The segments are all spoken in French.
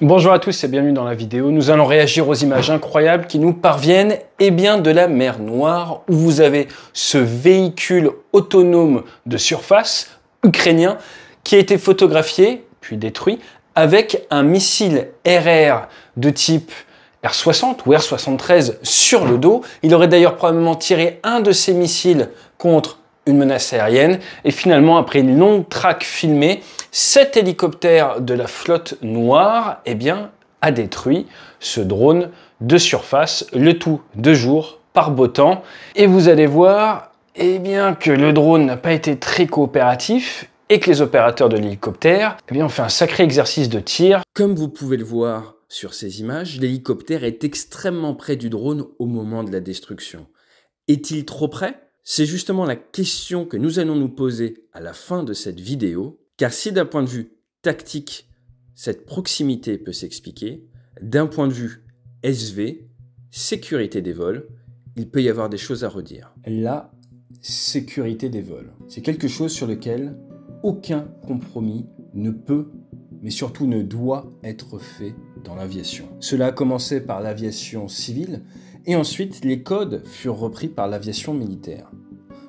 Bonjour à tous et bienvenue dans la vidéo. Nous allons réagir aux images incroyables qui nous parviennent et eh bien de la mer Noire où vous avez ce véhicule autonome de surface ukrainien qui a été photographié puis détruit avec un missile RR de type R60 ou R73 sur le dos. Il aurait d'ailleurs probablement tiré un de ces missiles contre une menace aérienne. Et finalement, après une longue traque filmée, cet hélicoptère de la flotte noire eh bien, a détruit ce drone de surface, le tout de jour, par beau temps. Et vous allez voir eh bien, que le drone n'a pas été très coopératif et que les opérateurs de l'hélicoptère eh bien, ont fait un sacré exercice de tir. Comme vous pouvez le voir sur ces images, l'hélicoptère est extrêmement près du drone au moment de la destruction. Est-il trop près c'est justement la question que nous allons nous poser à la fin de cette vidéo, car si d'un point de vue tactique, cette proximité peut s'expliquer, d'un point de vue SV, sécurité des vols, il peut y avoir des choses à redire. La sécurité des vols, c'est quelque chose sur lequel aucun compromis ne peut, mais surtout ne doit être fait dans l'aviation. Cela a commencé par l'aviation civile, et ensuite les codes furent repris par l'aviation militaire.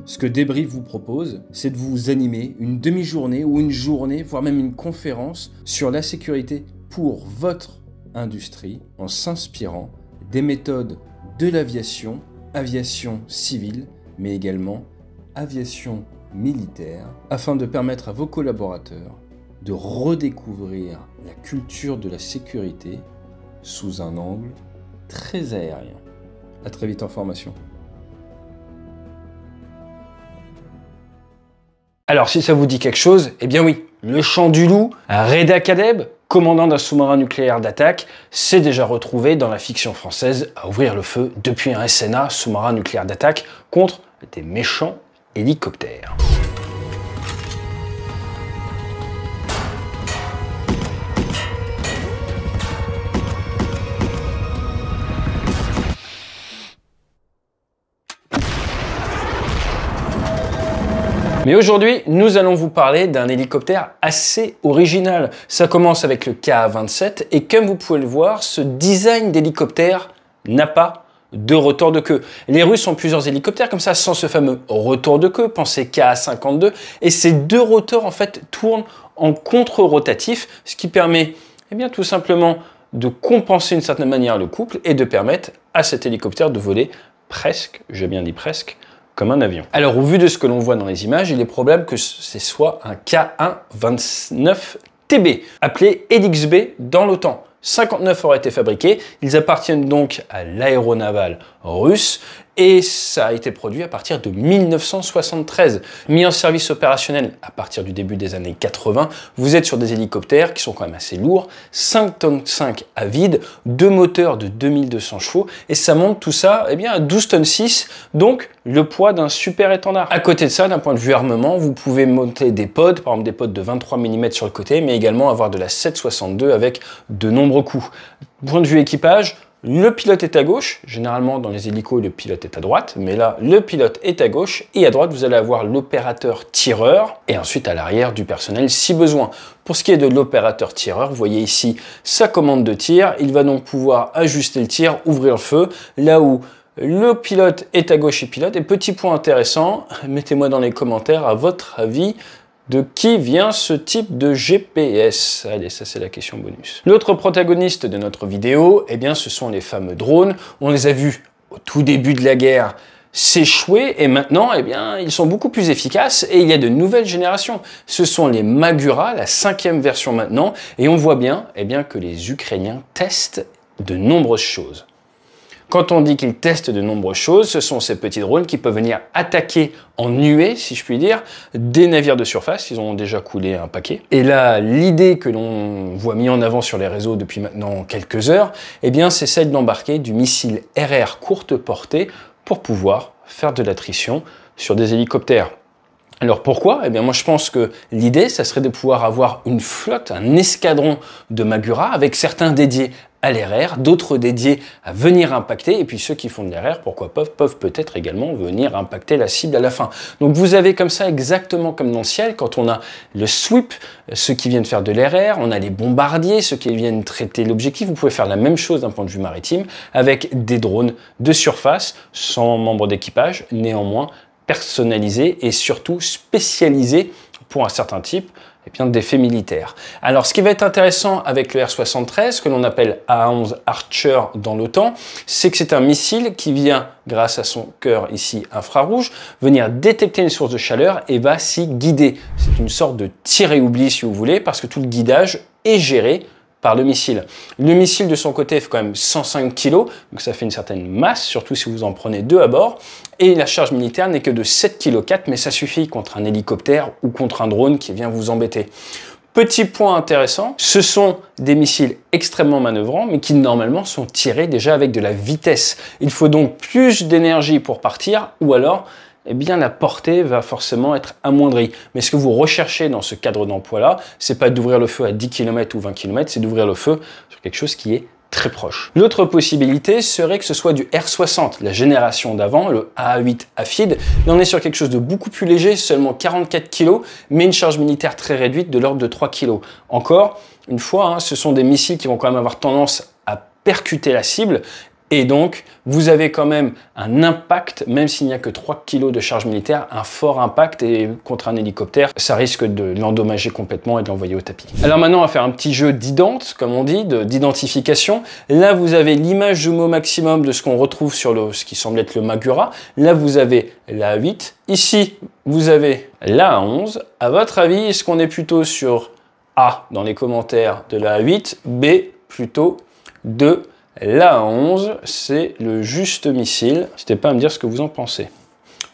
Ce que Débris vous propose, c'est de vous animer une demi-journée ou une journée, voire même une conférence sur la sécurité pour votre industrie en s'inspirant des méthodes de l'aviation, aviation civile, mais également aviation militaire, afin de permettre à vos collaborateurs de redécouvrir la culture de la sécurité sous un angle très aérien. A très vite en formation. Alors si ça vous dit quelque chose, eh bien oui, le chant du loup, Reda Kadeb, commandant d'un sous-marin nucléaire d'attaque, s'est déjà retrouvé dans la fiction française à ouvrir le feu depuis un SNA, sous-marin nucléaire d'attaque, contre des méchants hélicoptères. Mais aujourd'hui, nous allons vous parler d'un hélicoptère assez original. Ça commence avec le KA-27 et comme vous pouvez le voir, ce design d'hélicoptère n'a pas de retour de queue. Les Russes ont plusieurs hélicoptères comme ça, sans ce fameux retour de queue, pensez KA-52, et ces deux rotors en fait tournent en contre-rotatif, ce qui permet eh bien, tout simplement de compenser d'une certaine manière le couple et de permettre à cet hélicoptère de voler presque, j'ai bien dit presque, comme un avion. Alors, au vu de ce que l'on voit dans les images, il est probable que ce soit un K129TB, appelé EDIXB dans l'OTAN. 59 auraient été fabriqués. Ils appartiennent donc à l'aéronaval russe et ça a été produit à partir de 1973. Mis en service opérationnel à partir du début des années 80, vous êtes sur des hélicoptères qui sont quand même assez lourds, 5 tonnes 5 à vide, deux moteurs de 2200 chevaux et ça monte tout ça eh bien, à 12 tonnes 6, donc le poids d'un super étendard. À côté de ça, d'un point de vue armement, vous pouvez monter des pods, par exemple des pods de 23 mm sur le côté, mais également avoir de la 762 avec de nombreux coups. Point de vue équipage, le pilote est à gauche, généralement dans les hélicos le pilote est à droite, mais là le pilote est à gauche et à droite vous allez avoir l'opérateur tireur et ensuite à l'arrière du personnel si besoin. Pour ce qui est de l'opérateur tireur, vous voyez ici sa commande de tir, il va donc pouvoir ajuster le tir, ouvrir le feu, là où le pilote est à gauche et pilote. Et petit point intéressant, mettez-moi dans les commentaires à votre avis de qui vient ce type de GPS Allez, ça c'est la question bonus. L'autre protagoniste de notre vidéo, eh bien ce sont les fameux drones. On les a vus au tout début de la guerre s'échouer et maintenant, eh bien, ils sont beaucoup plus efficaces et il y a de nouvelles générations. Ce sont les Magura, la cinquième version maintenant, et on voit bien, eh bien que les Ukrainiens testent de nombreuses choses. Quand on dit qu'ils testent de nombreuses choses, ce sont ces petits drones qui peuvent venir attaquer en nuée, si je puis dire, des navires de surface. Ils ont déjà coulé un paquet. Et là, l'idée que l'on voit mise en avant sur les réseaux depuis maintenant quelques heures, eh bien, c'est celle d'embarquer du missile RR courte portée pour pouvoir faire de l'attrition sur des hélicoptères. Alors pourquoi Eh bien moi je pense que l'idée, ça serait de pouvoir avoir une flotte, un escadron de Magura avec certains dédiés à l'RR, d'autres dédiés à venir impacter, et puis ceux qui font de l'RR, pourquoi pas, peuvent peut-être également venir impacter la cible à la fin. Donc vous avez comme ça, exactement comme dans le ciel, quand on a le sweep, euh, ceux qui viennent faire de l'RR, on a les bombardiers, ceux qui viennent traiter l'objectif, vous pouvez faire la même chose d'un point de vue maritime, avec des drones de surface, sans membres d'équipage, néanmoins personnalisés et surtout spécialisés pour un certain type et eh bien des faits militaires. Alors ce qui va être intéressant avec le R-73, que l'on appelle A-11 Archer dans l'OTAN, c'est que c'est un missile qui vient, grâce à son cœur ici infrarouge, venir détecter une source de chaleur et va s'y guider. C'est une sorte de tirer oubli si vous voulez, parce que tout le guidage est géré par le missile. Le missile de son côté fait quand même 105 kg, donc ça fait une certaine masse, surtout si vous en prenez deux à bord. Et la charge militaire n'est que de 7,4 kg, mais ça suffit contre un hélicoptère ou contre un drone qui vient vous embêter. Petit point intéressant, ce sont des missiles extrêmement manœuvrants, mais qui normalement sont tirés déjà avec de la vitesse. Il faut donc plus d'énergie pour partir, ou alors eh bien la portée va forcément être amoindrie. Mais ce que vous recherchez dans ce cadre d'emploi-là, c'est pas d'ouvrir le feu à 10 km ou 20 km, c'est d'ouvrir le feu sur quelque chose qui est très proche. L'autre possibilité serait que ce soit du R60, la génération d'avant, le A8 AFID. Mais on est sur quelque chose de beaucoup plus léger, seulement 44 kg, mais une charge militaire très réduite de l'ordre de 3 kg. Encore, une fois, hein, ce sont des missiles qui vont quand même avoir tendance à percuter la cible et donc, vous avez quand même un impact, même s'il n'y a que 3 kg de charge militaire, un fort impact et contre un hélicoptère, ça risque de l'endommager complètement et de l'envoyer au tapis. Alors maintenant, on va faire un petit jeu d'idente, comme on dit, d'identification. Là, vous avez l'image du mot maximum de ce qu'on retrouve sur ce qui semble être le Magura. Là, vous avez la 8. Ici, vous avez la 11. À votre avis, est-ce qu'on est plutôt sur A dans les commentaires de la 8, B plutôt de la 11, c'est le juste missile. N'hésitez pas à me dire ce que vous en pensez.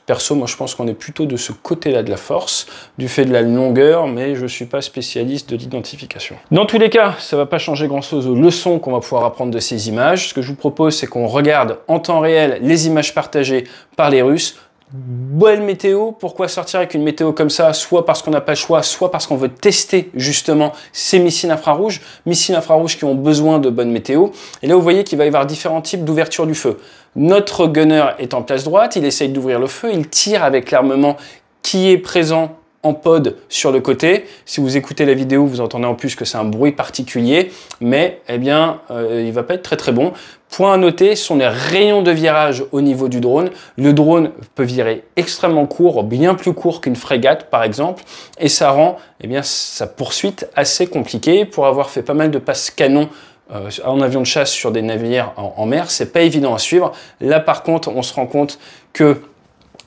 Perso, moi je pense qu'on est plutôt de ce côté-là de la force, du fait de la longueur, mais je ne suis pas spécialiste de l'identification. Dans tous les cas, ça ne va pas changer grand-chose aux leçons qu'on va pouvoir apprendre de ces images. Ce que je vous propose, c'est qu'on regarde en temps réel les images partagées par les Russes Belle météo, pourquoi sortir avec une météo comme ça Soit parce qu'on n'a pas le choix, soit parce qu'on veut tester justement ces missiles infrarouges, missiles infrarouges qui ont besoin de bonne météo. Et là, vous voyez qu'il va y avoir différents types d'ouverture du feu. Notre gunner est en place droite, il essaye d'ouvrir le feu, il tire avec l'armement qui est présent en pod sur le côté. Si vous écoutez la vidéo, vous entendez en plus que c'est un bruit particulier, mais eh bien, euh, il va pas être très très bon. Point à noter, ce sont les rayons de virage au niveau du drone. Le drone peut virer extrêmement court, bien plus court qu'une frégate par exemple, et ça rend eh bien, sa poursuite assez compliquée. Pour avoir fait pas mal de passes canon euh, en avion de chasse sur des navires en mer, c'est pas évident à suivre. Là par contre, on se rend compte que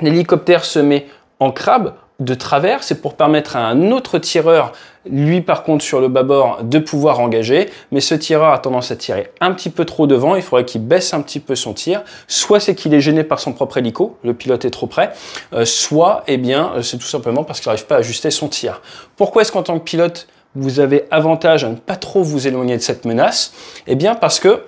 l'hélicoptère se met en crabe, de travers, c'est pour permettre à un autre tireur, lui par contre sur le bâbord, de pouvoir engager, mais ce tireur a tendance à tirer un petit peu trop devant, il faudrait qu'il baisse un petit peu son tir, soit c'est qu'il est gêné par son propre hélico, le pilote est trop près, euh, soit eh bien euh, c'est tout simplement parce qu'il n'arrive pas à ajuster son tir. Pourquoi est-ce qu'en tant que pilote, vous avez avantage à ne pas trop vous éloigner de cette menace Eh bien parce que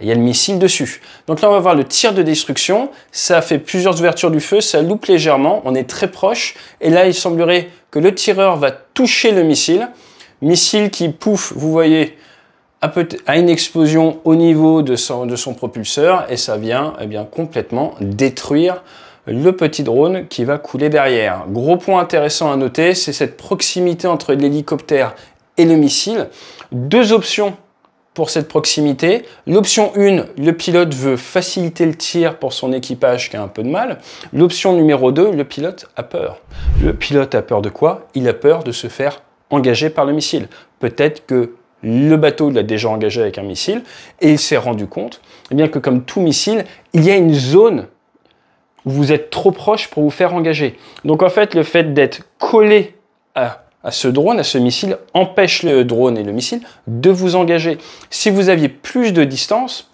il y a le missile dessus. Donc là, on va voir le tir de destruction. Ça fait plusieurs ouvertures du feu, ça loupe légèrement, on est très proche. Et là, il semblerait que le tireur va toucher le missile. Missile qui, pouf, vous voyez, à, une explosion au niveau de son, de son propulseur et ça vient eh bien, complètement détruire le petit drone qui va couler derrière. Gros point intéressant à noter, c'est cette proximité entre l'hélicoptère et le missile. Deux options pour cette proximité. L'option 1, le pilote veut faciliter le tir pour son équipage qui a un peu de mal. L'option numéro 2, le pilote a peur. Le pilote a peur de quoi Il a peur de se faire engager par le missile. Peut-être que le bateau l'a déjà engagé avec un missile et il s'est rendu compte eh bien que comme tout missile, il y a une zone où vous êtes trop proche pour vous faire engager. Donc en fait, le fait d'être collé à à ce drone, à ce missile, empêche le drone et le missile de vous engager. Si vous aviez plus de distance,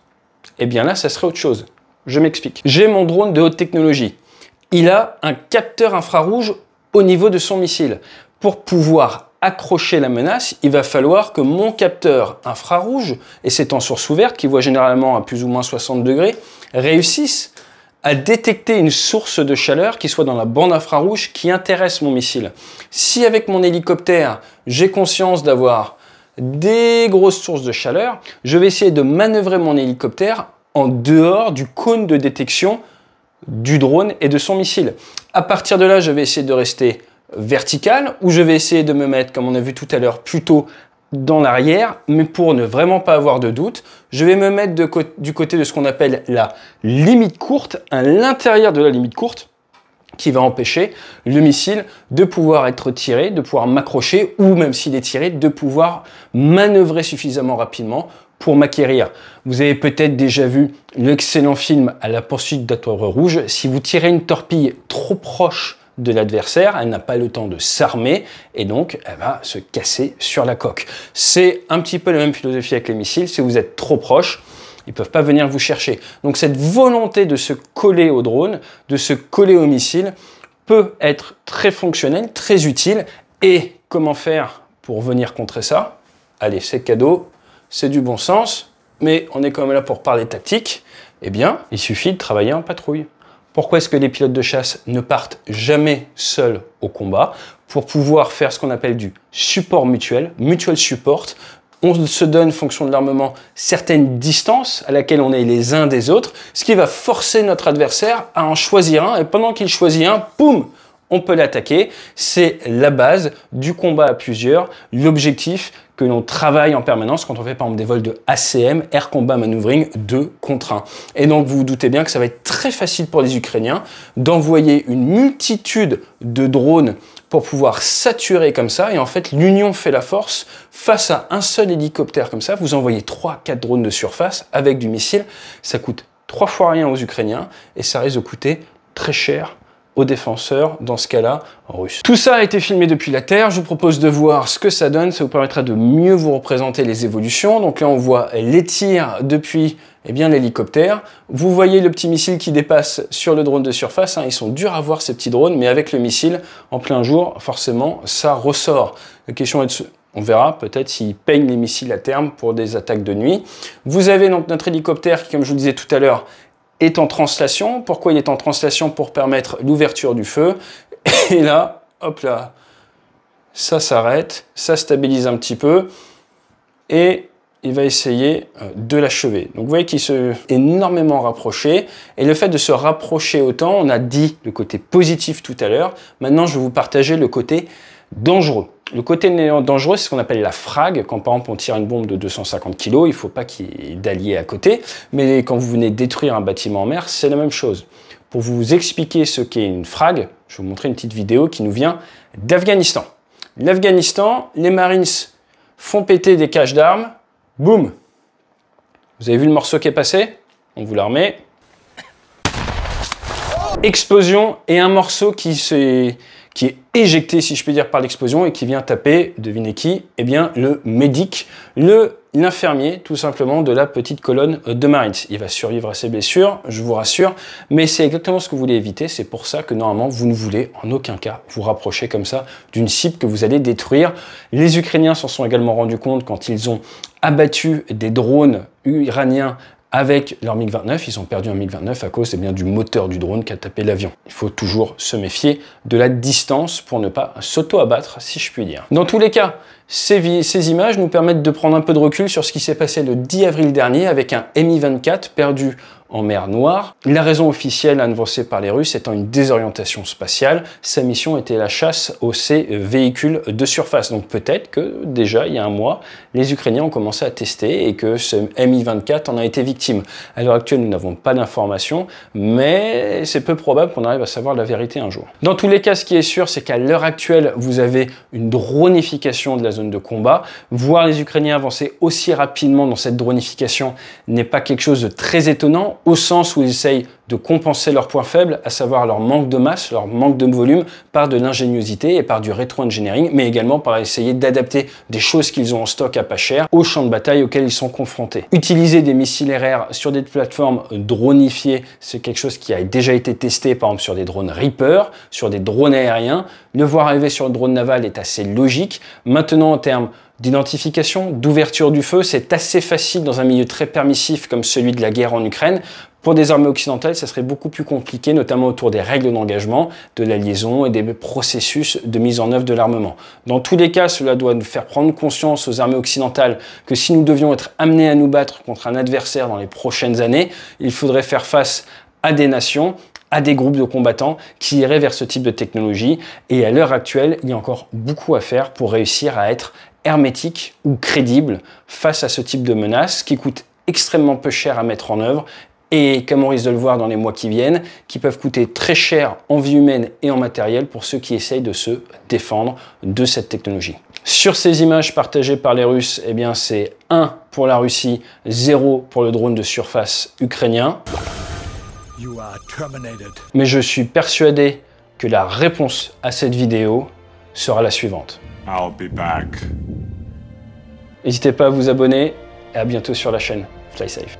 eh bien là, ça serait autre chose. Je m'explique. J'ai mon drone de haute technologie. Il a un capteur infrarouge au niveau de son missile. Pour pouvoir accrocher la menace, il va falloir que mon capteur infrarouge, et c'est en source ouverte, qui voit généralement à plus ou moins 60 degrés, réussisse à détecter une source de chaleur qui soit dans la bande infrarouge qui intéresse mon missile. Si avec mon hélicoptère, j'ai conscience d'avoir des grosses sources de chaleur, je vais essayer de manœuvrer mon hélicoptère en dehors du cône de détection du drone et de son missile. À partir de là, je vais essayer de rester vertical ou je vais essayer de me mettre, comme on a vu tout à l'heure, plutôt dans l'arrière, mais pour ne vraiment pas avoir de doute, je vais me mettre de du côté de ce qu'on appelle la limite courte, à l'intérieur de la limite courte, qui va empêcher le missile de pouvoir être tiré, de pouvoir m'accrocher, ou même s'il est tiré, de pouvoir manœuvrer suffisamment rapidement pour m'acquérir. Vous avez peut-être déjà vu l'excellent film à la poursuite d'Atoire Rouge. Si vous tirez une torpille trop proche de l'adversaire, elle n'a pas le temps de s'armer et donc elle va se casser sur la coque. C'est un petit peu la même philosophie avec les missiles, si vous êtes trop proche, ils ne peuvent pas venir vous chercher. Donc cette volonté de se coller au drone, de se coller au missile, peut être très fonctionnelle, très utile. Et comment faire pour venir contrer ça Allez, c'est cadeau, c'est du bon sens, mais on est quand même là pour parler tactique. Eh bien, il suffit de travailler en patrouille. Pourquoi est-ce que les pilotes de chasse ne partent jamais seuls au combat Pour pouvoir faire ce qu'on appelle du support mutuel, mutual support. On se donne, fonction de l'armement, certaines distances à laquelle on est les uns des autres, ce qui va forcer notre adversaire à en choisir un. Et pendant qu'il choisit un, poum, on peut l'attaquer. C'est la base du combat à plusieurs, l'objectif que l'on travaille en permanence quand on fait par exemple des vols de ACM, Air Combat Maneuvering 2 contre 1. Et donc vous vous doutez bien que ça va être très facile pour les Ukrainiens d'envoyer une multitude de drones pour pouvoir saturer comme ça. Et en fait, l'union fait la force. Face à un seul hélicoptère comme ça, vous envoyez 3-4 drones de surface avec du missile. Ça coûte trois fois rien aux Ukrainiens et ça risque de coûter très cher défenseurs, dans ce cas-là, russe. Tout ça a été filmé depuis la Terre, je vous propose de voir ce que ça donne, ça vous permettra de mieux vous représenter les évolutions. Donc là, on voit les tirs depuis et eh bien l'hélicoptère. Vous voyez le petit missile qui dépasse sur le drone de surface, hein. ils sont durs à voir ces petits drones, mais avec le missile en plein jour, forcément, ça ressort. La question est de... On verra peut-être s'ils peignent les missiles à terme pour des attaques de nuit. Vous avez donc notre hélicoptère qui, comme je vous disais tout à l'heure, est en translation. Pourquoi il est en translation Pour permettre l'ouverture du feu. Et là, hop là, ça s'arrête, ça stabilise un petit peu. Et il va essayer euh, de l'achever. Donc vous voyez qu'il s'est énormément rapproché. Et le fait de se rapprocher autant, on a dit le côté positif tout à l'heure. Maintenant, je vais vous partager le côté dangereux. Le côté dangereux, c'est ce qu'on appelle la frag. Quand par exemple on tire une bombe de 250 kg, il ne faut pas qu'il y ait d'alliés à côté. Mais quand vous venez détruire un bâtiment en mer, c'est la même chose. Pour vous expliquer ce qu'est une frag, je vais vous montrer une petite vidéo qui nous vient d'Afghanistan. L'Afghanistan, les Marines font péter des caches d'armes. Boum Vous avez vu le morceau qui est passé On vous la remet. Explosion et un morceau qui s'est qui est éjecté, si je puis dire, par l'explosion et qui vient taper, devinez qui Eh bien, le médic, le l'infirmier, tout simplement, de la petite colonne de Marines. Il va survivre à ses blessures, je vous rassure, mais c'est exactement ce que vous voulez éviter. C'est pour ça que normalement, vous ne voulez en aucun cas vous rapprocher comme ça d'une cible que vous allez détruire. Les Ukrainiens s'en sont également rendus compte quand ils ont abattu des drones iraniens avec leur MiG-29, ils ont perdu un MiG-29 à cause eh bien, du moteur du drone qui a tapé l'avion. Il faut toujours se méfier de la distance pour ne pas s'auto-abattre, si je puis dire. Dans tous les cas, ces, ces, images nous permettent de prendre un peu de recul sur ce qui s'est passé le 10 avril dernier avec un Mi-24 perdu en mer Noire. La raison officielle avancée par les Russes étant une désorientation spatiale, sa mission était la chasse aux ces véhicules de surface. Donc peut-être que déjà il y a un mois, les Ukrainiens ont commencé à tester et que ce Mi-24 en a été victime. À l'heure actuelle, nous n'avons pas d'informations, mais c'est peu probable qu'on arrive à savoir la vérité un jour. Dans tous les cas, ce qui est sûr, c'est qu'à l'heure actuelle, vous avez une dronification de la zone de combat. Voir les Ukrainiens avancer aussi rapidement dans cette dronification n'est pas quelque chose de très étonnant au sens où ils essayent de compenser leurs points faibles, à savoir leur manque de masse, leur manque de volume, par de l'ingéniosité et par du rétro-engineering, mais également par essayer d'adapter des choses qu'ils ont en stock à pas cher au champ de bataille auxquels ils sont confrontés. Utiliser des missiles RR sur des plateformes dronifiées, c'est quelque chose qui a déjà été testé, par exemple sur des drones Reaper, sur des drones aériens. Le voir arriver sur le drone naval est assez logique. Maintenant, en termes d'identification, d'ouverture du feu. C'est assez facile dans un milieu très permissif comme celui de la guerre en Ukraine. Pour des armées occidentales, ça serait beaucoup plus compliqué, notamment autour des règles d'engagement, de la liaison et des processus de mise en œuvre de l'armement. Dans tous les cas, cela doit nous faire prendre conscience aux armées occidentales que si nous devions être amenés à nous battre contre un adversaire dans les prochaines années, il faudrait faire face à des nations à des groupes de combattants qui iraient vers ce type de technologie. Et à l'heure actuelle, il y a encore beaucoup à faire pour réussir à être hermétique ou crédible face à ce type de menace qui coûte extrêmement peu cher à mettre en œuvre et, comme on risque de le voir dans les mois qui viennent, qui peuvent coûter très cher en vie humaine et en matériel pour ceux qui essayent de se défendre de cette technologie. Sur ces images partagées par les Russes, eh bien c'est 1 pour la Russie, 0 pour le drone de surface ukrainien. Mais je suis persuadé que la réponse à cette vidéo sera la suivante. I'll be back. N'hésitez pas à vous abonner et à bientôt sur la chaîne. Fly safe.